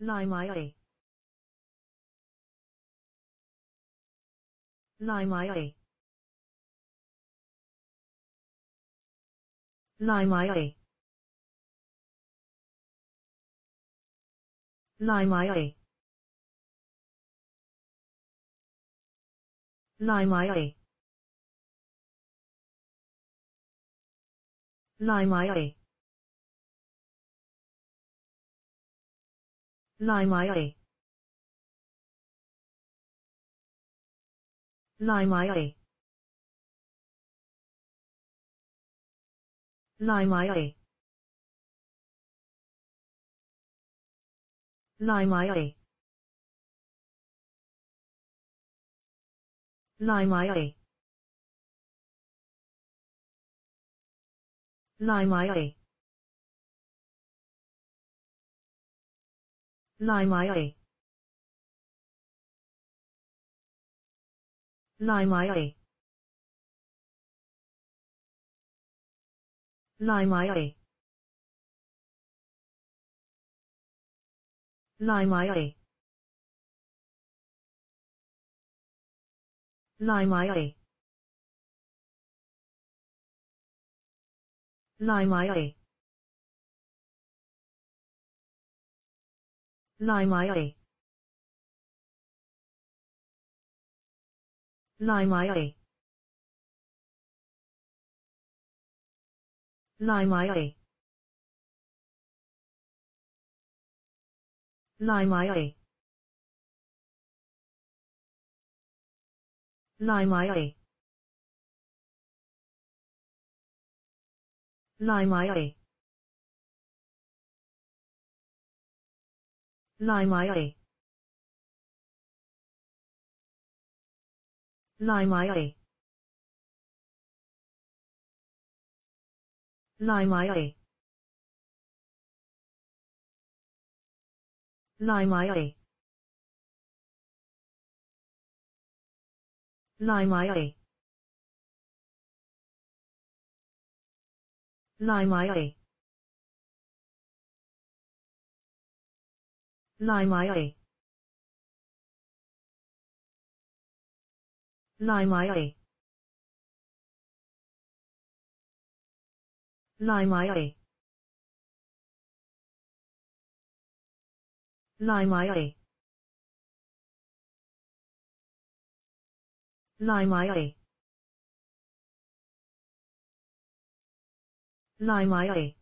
Lại mãi ấy. Lại mãi ấy. Lại mãi ấy. Lại mãi ấy. Lại mãi ấy. Lại mãi ấy. Lại mãi ấy. lai mãi ấy. lai mãi ấy. lai mãi ấy. lai mãi ấy. lai mãi ấy. Lại mãi ấy. Lại mãi ấy. Lại mãi ấy. Lại mãi ấy. Lại mãi ấy. Lại mãi ấy. Lại mãi ấy. lai mãi ấy. lai mãi ấy. lai mãi ấy. lai mãi ấy. lai mãi ấy. Lại mãi ấy. lai mãi ấy. lai mãi ấy. lai mãi ấy. lai mãi ấy. lai mãi ấy. Lại mãi ấy. Lại mãi ấy. Lại mãi ấy. Lại mãi ấy. Lại mãi ấy. Lại mãi ấy.